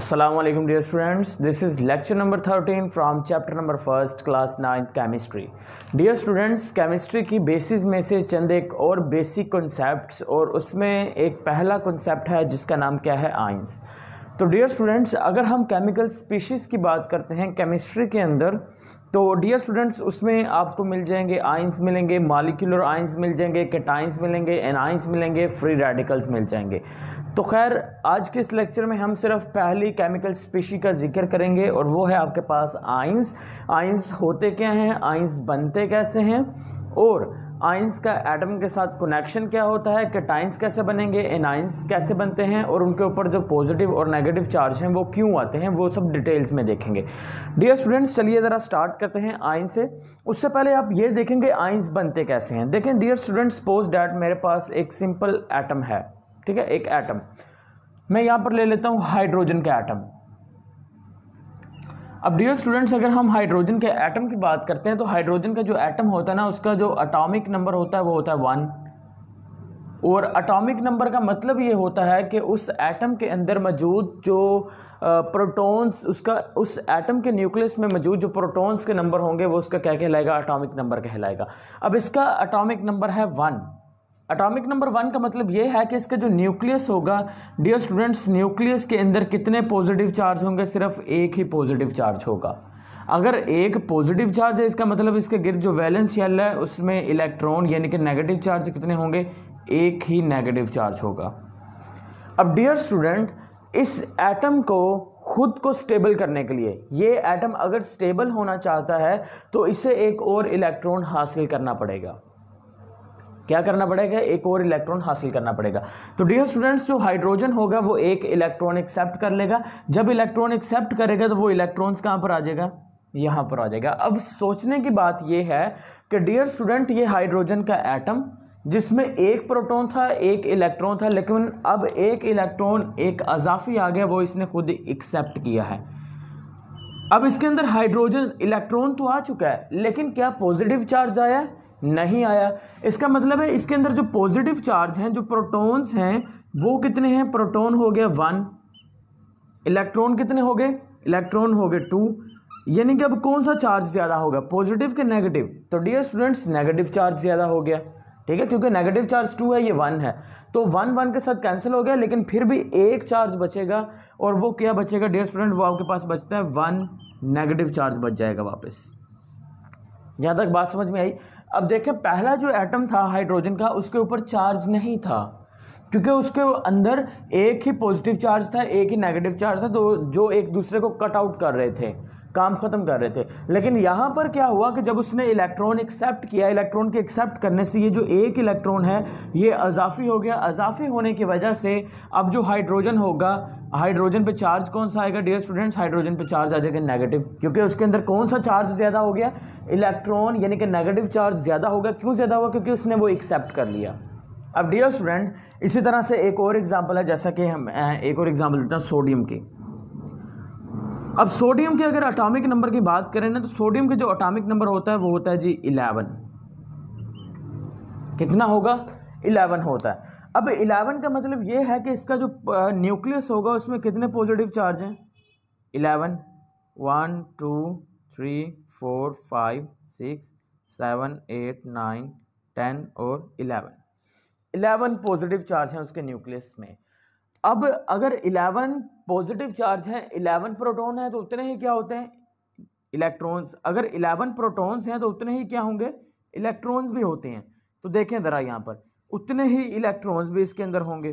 Aslam dear students this is lecture number thirteen from chapter number first class ninth chemistry dear students chemistry की basis में से चंद एक और basic concept और उसमें एक पहला कन्सेप्ट है जिसका नाम क्या है आइंस तो डियर स्टूडेंट्स अगर हम केमिकल स्पीशीज़ की बात करते हैं केमिस्ट्री के अंदर तो डियर स्टूडेंट्स उसमें आपको मिल जाएंगे आइंस मिलेंगे मालिकुलर आइंस मिल जाएंगे कैटाइंस मिलेंगे एनाइंस मिलेंगे फ्री रेडिकल्स मिल जाएंगे तो खैर आज के इस लेक्चर में हम सिर्फ पहली केमिकल स्पीशी का जिक्र करेंगे और वो है आपके पास आइंस आइंस होते क्या हैं आइंस बनते कैसे हैं और आइंस का एटम के साथ कनेक्शन क्या होता है कैटाइंस कैसे बनेंगे एनाइंस कैसे बनते हैं और उनके ऊपर जो पॉजिटिव और नेगेटिव चार्ज हैं वो क्यों आते हैं वो सब डिटेल्स में देखेंगे डियर स्टूडेंट्स चलिए ज़रा स्टार्ट करते हैं आइन से उससे पहले आप ये देखेंगे आइंस बनते कैसे हैं देखें डियर स्टूडेंट्स सपोज डैट मेरे पास एक सिंपल एटम है ठीक है एक एटम मैं यहाँ पर ले लेता हूँ हाइड्रोजन का एटम अब डियर स्टूडेंट्स अगर हम हाइड्रोजन के एटम की बात करते हैं तो हाइड्रोजन का जो एटम होता है ना उसका जो अटोमिक नंबर होता है वो होता है वन और अटोमिक नंबर का मतलब ये होता है कि उस एटम के अंदर मौजूद जो प्रोटॉन्स उसका उस एटम के न्यूक्लियस में मौजूद जो प्रोटॉन्स के नंबर होंगे वो उसका क्या कहलाएगा अटोमिक नंबर कहलाएगा अब इसका अटोमिक नंबर है वन अटोमिक नंबर वन का मतलब ये है कि इसका जो न्यूक्लियस होगा डियर स्टूडेंट्स न्यूक्लियस के अंदर कितने पॉजिटिव चार्ज होंगे सिर्फ एक ही पॉजिटिव चार्ज होगा अगर एक पॉजिटिव चार्ज है इसका मतलब इसके गिर जो वैलेंस शेल है उसमें इलेक्ट्रॉन यानी कि नेगेटिव चार्ज कितने होंगे एक ही नेगेटिव चार्ज होगा अब डियर स्टूडेंट इस एटम को खुद को स्टेबल करने के लिए ये एटम अगर स्टेबल होना चाहता है तो इसे एक और इलेक्ट्रॉन हासिल करना पड़ेगा क्या करना पड़ेगा एक और इलेक्ट्रॉन हासिल करना पड़ेगा तो डियर स्टूडेंट्स जो हाइड्रोजन होगा वो एक इलेक्ट्रॉन एक्सेप्ट कर लेगा जब इलेक्ट्रॉन एक्सेप्ट करेगा तो वो इलेक्ट्रॉन्स कहाँ पर आ जाएगा यहाँ पर आ जाएगा अब सोचने की बात ये है कि डियर स्टूडेंट ये हाइड्रोजन का एटम जिसमें एक प्रोटोन था एक इलेक्ट्रॉन था लेकिन अब एक इलेक्ट्रॉन एक अजाफी आ गया वो इसने खुद एक्सेप्ट किया है अब इसके अंदर हाइड्रोजन इलेक्ट्रॉन तो आ चुका है लेकिन क्या पॉजिटिव चार्ज आया है नहीं आया इसका मतलब है इसके अंदर जो पॉजिटिव चार्ज हैं जो प्रोटॉन्स हैं वो कितने हैं प्रोटॉन हो गया वन इलेक्ट्रॉन कितने हो गए इलेक्ट्रॉन हो गए टू यानी कि अब कौन सा चार्ज ज़्यादा होगा पॉजिटिव के नेगेटिव तो डियर स्टूडेंट्स नेगेटिव चार्ज ज़्यादा हो गया ठीक है क्योंकि नेगेटिव चार्ज टू है ये वन है तो वन वन के साथ कैंसिल हो गया लेकिन फिर भी एक चार्ज बचेगा और वो क्या बचेगा डियर स्टूडेंट वो आपके पास बचता है वन नेगेटिव चार्ज बच जाएगा वापस यहाँ तक बात समझ में आई अब देखें पहला जो एटम था हाइड्रोजन का उसके ऊपर चार्ज नहीं था क्योंकि उसके अंदर एक ही पॉजिटिव चार्ज था एक ही नेगेटिव चार्ज था तो जो एक दूसरे को कट आउट कर रहे थे काम ख़त्म कर रहे थे लेकिन यहाँ पर क्या हुआ कि जब उसने इलेक्ट्रॉन एक्सेप्ट किया इलेक्ट्रॉन के एक्सेप्ट करने से ये जो एक इलेक्ट्रॉन है ये अजाफी हो गया अजाफी होने की वजह से अब जो हाइड्रोजन होगा हाइड्रोजन पे चार्ज कौन सा आएगा डियर स्टूडेंट्स हाइड्रोजन पे चार्ज आ जाएगा नेगेटिव क्योंकि उसके अंदर कौन सा चार्ज ज़्यादा हो गया इलेक्ट्रॉन यानी कि नेगेटिव चार्ज ज़्यादा होगा क्यों ज़्यादा होगा क्योंकि उसने वो एक्सेप्ट कर लिया अब डियर स्टूडेंट इसी तरह से एक और एग्ज़ाम्पल है जैसा कि हम एक और एग्ज़ाम्पल देते हैं सोडियम की अब सोडियम के अगर अटोमिक नंबर की बात करें ना तो सोडियम के जो अटोमिक नंबर होता है वो होता है जी इलेवन कितना होगा इलेवन होता है अब इलेवन का मतलब ये है कि इसका जो न्यूक्लियस होगा उसमें कितने पॉजिटिव चार्ज हैं eleven one two three four five six seven eight nine ten और इलेवन इलेवन पॉजिटिव चार्ज हैं उसके न्यूक्लियस में अब अगर 11 पॉजिटिव चार्ज है 11 प्रोटॉन है तो उतने ही क्या होते हैं इलेक्ट्रॉन्स अगर 11 प्रोटॉन्स हैं तो उतने ही क्या होंगे इलेक्ट्रॉन्स भी होते हैं तो देखें ज़रा यहां पर उतने ही इलेक्ट्रॉन्स भी इसके अंदर होंगे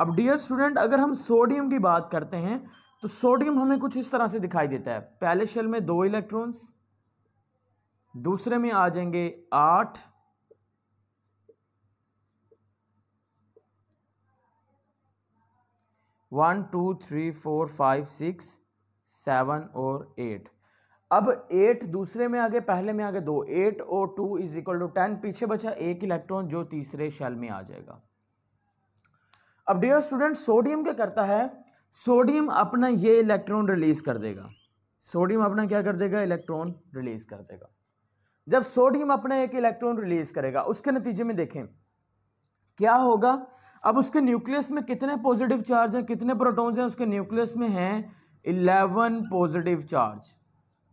अब डियर स्टूडेंट अगर हम सोडियम की बात करते हैं तो सोडियम हमें कुछ इस तरह से दिखाई देता है पहले शेल में दो इलेक्ट्रॉन्स दूसरे में आ जाएंगे आठ one two three four five six seven और एट अब एट दूसरे में आगे पहले में आगे दो एट और two is equal to ten पीछे बचा एक इलेक्ट्रॉन जो तीसरे शेल में आ जाएगा अब डियर स्टूडेंट सोडियम क्या करता है सोडियम अपना ये इलेक्ट्रॉन रिलीज कर देगा सोडियम अपना क्या कर देगा इलेक्ट्रॉन रिलीज कर देगा जब सोडियम अपना एक इलेक्ट्रॉन रिलीज करेगा उसके नतीजे में देखें क्या होगा अब उसके न्यूक्लियस में कितने पॉजिटिव चार्ज हैं कितने प्रोटॉन्स हैं उसके न्यूक्लियस में हैं eleven positive charge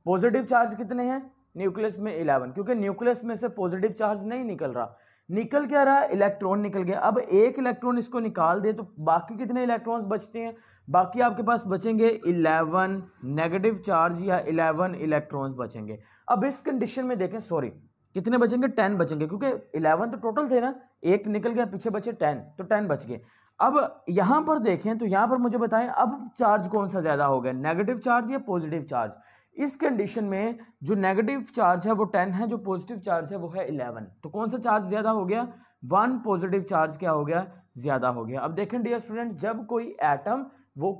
positive charge कितने हैं न्यूक्लियस में इलेवन क्योंकि न्यूक्लियस में से पॉजिटिव चार्ज नहीं निकल रहा निकल क्या रहा इलेक्ट्रॉन निकल गया अब एक इलेक्ट्रॉन इसको निकाल दे तो बाकी कितने इलेक्ट्रॉन्स बचते हैं बाकी आपके पास बचेंगे 11 नेगेटिव चार्ज या 11 इलेक्ट्रॉन्स बचेंगे अब इस कंडीशन में देखें सॉरी कितने बचेंगे टेन बचेंगे क्योंकि इलेवन तो टोटल थे ना एक निकल गया पीछे बचे टेन तो टेन बच गए अब यहाँ पर देखें तो यहाँ पर मुझे बताएं अब चार्ज कौन सा ज़्यादा हो गया नेगेटिव चार्ज या पॉजिटिव चार्ज इस कंडीशन में जो नेगेटिव चार्ज है वो टेन है जो पॉजिटिव चार्ज है वो है इलेवन तो कौन सा चार्ज ज़्यादा हो गया वन पॉजिटिव चार्ज क्या हो गया ज़्यादा हो गया अब देखें डियर स्टूडेंट जब कोई एटम वो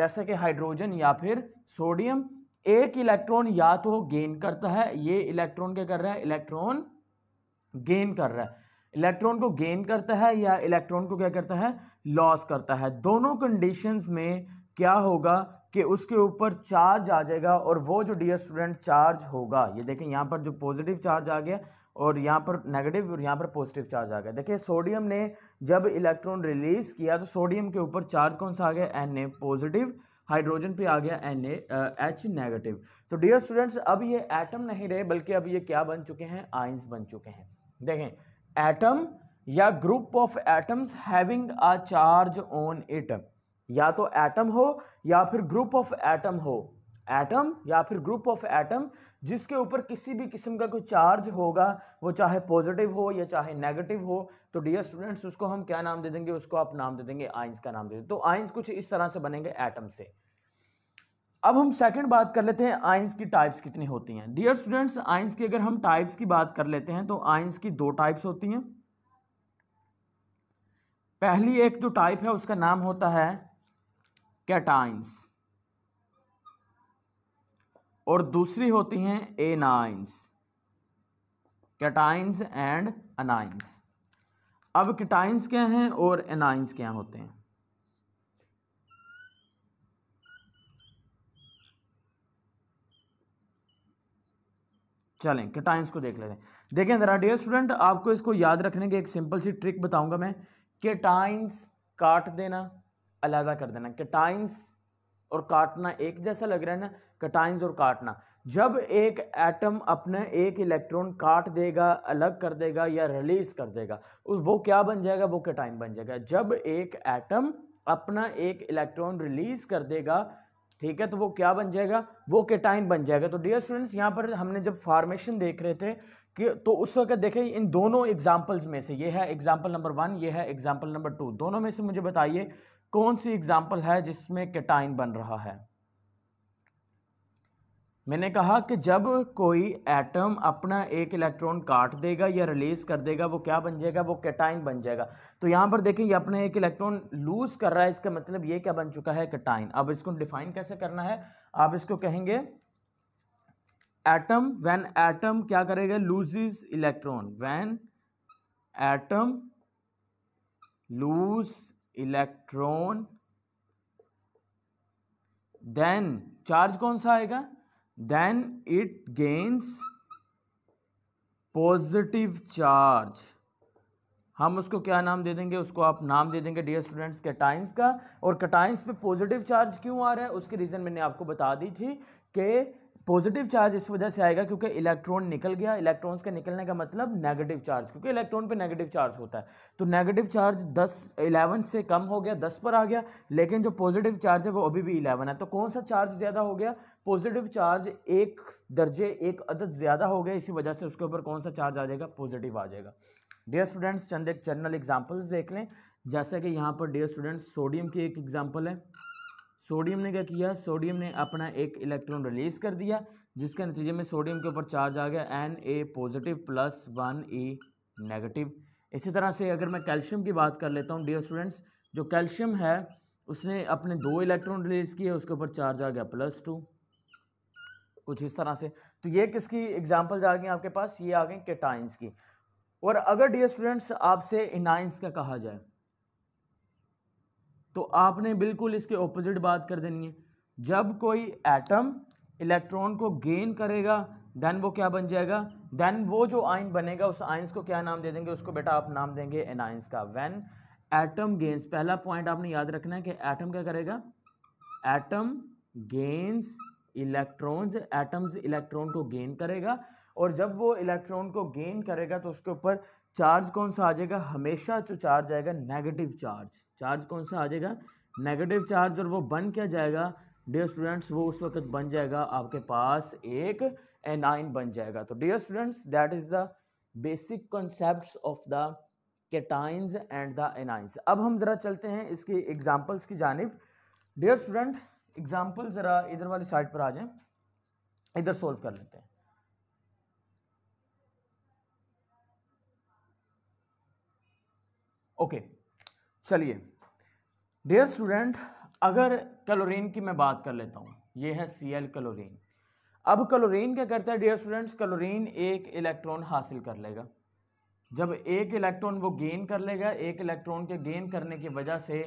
जैसे कि हाइड्रोजन या फिर सोडियम एक इलेक्ट्रॉन या तो गेन करता है ये इलेक्ट्रॉन क्या कर रहा है इलेक्ट्रॉन गेन कर रहा है इलेक्ट्रॉन को गेन करता है या इलेक्ट्रॉन को क्या करता है लॉस करता है दोनों कंडीशंस में क्या होगा कि उसके ऊपर चार्ज आ जाएगा और वो जो डियर स्टूडेंट चार्ज होगा ये देखें यहाँ पर जो पॉजिटिव चार्ज आ गया और यहाँ पर नेगेटिव और यहाँ पर पॉजिटिव चार्ज आ गया देखिए सोडियम ने जब इलेक्ट्रॉन रिलीज़ किया तो सोडियम के ऊपर चार्ज कौन सा आ गया एन ए पॉजिटिव हाइड्रोजन पे आ गया एन एच नेगेटिव तो डियर स्टूडेंट्स अब ये एटम नहीं रहे बल्कि अब ये क्या बन चुके हैं आइंस बन चुके हैं देखें एटम या group of atoms having a charge on it या तो एटम हो या फिर ग्रुप ऑफ एटम हो एटम या फिर ग्रुप ऑफ एटम जिसके ऊपर किसी भी किस्म का कोई चार्ज होगा वो चाहे पॉजिटिव हो या चाहे नेगेटिव हो तो डियर स्टूडेंट्स उसको हम क्या नाम दे देंगे उसको आप नाम दे देंगे आइंस का नाम दे देंगे तो आइंस कुछ इस तरह से बनेंगे एटम से अब हम सेकंड बात कर लेते हैं आइंस की टाइप्स कितनी होती हैं डियर स्टूडेंट्स आइंस की अगर हम टाइप्स की बात कर लेते हैं तो आइंस की दो टाइप्स होती हैं पहली एक जो टाइप है उसका नाम होता है कैटाइंस और दूसरी होती हैं एनाइंस कैटाइंस एंड अनाइंस अब किटाइंस क्या हैं और एनाइंस क्या होते हैं चलें किटाइंस को देख लेते हैं देखें जरा डियर स्टूडेंट आपको इसको याद रखने की एक सिंपल सी ट्रिक बताऊंगा मैं केटाइंस काट देना अलहदा कर देना केटाइंस और काटना एक जैसा लग रहा है ना कटाइंस और काटना जब एक एटम अपने एक इलेक्ट्रॉन काट देगा अलग कर देगा या रिलीज कर देगा वो क्या बन जाएगा वो कटाइन बन जाएगा जब एक एटम अपना एक इलेक्ट्रॉन रिलीज कर देगा ठीक है तो वो क्या बन जाएगा वो केटाइन बन जाएगा तो डियर स्टूडेंट्स यहाँ पर हमने जब फॉर्मेशन देख रहे थे कि तो उस वक्त देखें इन दोनों एग्जांपल्स में से ये है एग्जांपल नंबर वन ये है एग्जांपल नंबर टू दोनों में से मुझे बताइए कौन सी एग्जाम्पल है जिसमें केटाइन बन रहा है मैंने कहा कि जब कोई एटम अपना एक इलेक्ट्रॉन काट देगा या रिलीज कर देगा वो क्या बन जाएगा वो केटाइन बन जाएगा तो यहाँ पर देखें ये अपना एक इलेक्ट्रॉन लूज कर रहा है इसका मतलब ये क्या बन चुका है केटाइन अब इसको डिफाइन कैसे करना है आप इसको कहेंगे एटम व्हेन एटम क्या करेगा loses electron when atom lose electron then charge कौन सा आएगा then it gains positive charge हम उसको क्या नाम दे देंगे उसको आप नाम दे देंगे डियर स्टूडेंट्स कैटाइंस का और कैटाइंस पे पॉजिटिव चार्ज क्यों आ रहा है उसकी रीज़न मैंने आपको बता दी थी कि पॉजिटिव चार्ज इस वजह से आएगा क्योंकि इलेक्ट्रॉन निकल गया इलेक्ट्रॉन्स के निकलने का मतलब नेगेटिव चार्ज क्योंकि इलेक्ट्रॉन पे नेगेटिव चार्ज होता है तो नेगेटिव चार्ज 10 11 से कम हो गया 10 पर आ गया लेकिन जो पॉजिटिव चार्ज है वो अभी भी 11 है तो कौन सा चार्ज ज़्यादा हो गया पॉजिटिव चार्ज एक दर्जे एक अदद ज़्यादा हो गया इसी वजह से उसके ऊपर कौन सा चार्ज आ जाएगा पॉजिटिव आ जाएगा डियर स्टूडेंट्स चंद एक जनरल एग्जाम्पल्स देख लें जैसे कि यहाँ पर डियर स्टूडेंट्स सोडियम की एक एग्जाम्पल है सोडियम ने क्या किया सोडियम ने अपना एक इलेक्ट्रॉन रिलीज कर दिया जिसके नतीजे में सोडियम के ऊपर चार्ज आ गया N A positive plus one E negative इसी तरह से अगर मैं कैल्शियम की बात कर लेता हूँ डियर स्टूडेंट्स जो कैल्शियम है उसने अपने दो इलेक्ट्रॉन रिलीज किए उसके ऊपर चार्ज आ गया प्लस टू कुछ इस तरह से तो ये किसकी एग्जाम्पल्स आ गई आपके पास ये आ गई केटाइंस की और अगर डियर स्टूडेंट्स आपसे इनाइंस का कहा जाए तो आपने बिल्कुल इसके ऑपोजिट बात कर देनी है जब कोई एटम इलेक्ट्रॉन को गेन करेगा देन वो क्या बन जाएगा देन वो जो आयन बनेगा उस आयंस को क्या नाम दे देंगे उसको बेटा आप नाम देंगे एनाइंस का वैन एटम गेंस पहला पॉइंट आपने याद रखना है कि एटम क्या करेगा atom gains electrons atoms electron को गेन करेगा और जब वो इलेक्ट्रॉन को गेन करेगा तो उसके ऊपर चार्ज कौन सा आ जाएगा हमेशा जो चार्ज आएगा नेगेटिव चार्ज चार्ज कौन सा आ जाएगा नेगेटिव चार्ज और वो बन क्या जाएगा डियर स्टूडेंट्स वो उस वक्त बन जाएगा आपके पास एक एनाइन बन जाएगा तो dear students that is the basic concept of the cations and the anions अब हम ज़रा चलते हैं इसकी एग्जाम्पल्स की जानब डियर स्टूडेंट एग्जाम्पल ज़रा इधर वाली साइड पर आ जाए इधर सोल्व कर लेते हैं ओके चलिए डियर स्टूडेंट अगर क्लोरीन की मैं बात कर लेता हूँ ये है सी एल क्लोरीन अब क्लोरीन क्या करता है डियर स्टूडेंट्स क्लोरीन एक इलेक्ट्रॉन हासिल कर लेगा जब एक इलेक्ट्रॉन वो गेन कर लेगा एक इलेक्ट्रॉन के गेन करने की वजह से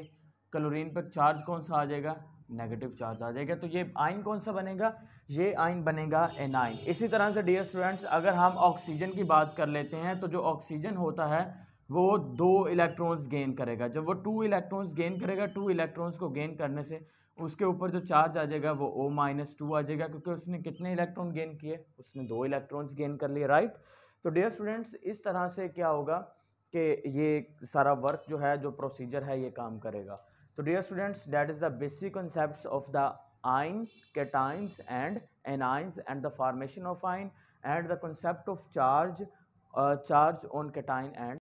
क्लोरीन पर चार्ज कौन सा आ जाएगा नेगेटिव चार्ज आ जाएगा तो ये आइन कौन सा बनेगा ये आइन बनेगा एन आइन इसी तरह से डियर स्टूडेंट्स अगर हम ऑक्सीजन की बात कर लेते हैं तो जो ऑक्सीजन होता है वो दो इलेक्ट्रॉन्स गेन करेगा जब वो टू इलेक्ट्रॉन्स गेन करेगा टू इलेक्ट्रॉन्स को गेन करने से उसके ऊपर जो चार्ज आ जाएगा वो ओ माइनस टू आ जाएगा क्योंकि उसने कितने इलेक्ट्रॉन गेन किए उसने दो इलेक्ट्रॉन्स गेन कर लिए राइट तो डियर स्टूडेंट्स इस तरह से क्या होगा कि ये सारा वर्क जो है जो प्रोसीजर है ये काम करेगा तो dear students that is the basic concept of the ion cations and anions and the formation of ion and the concept of charge charge on cation and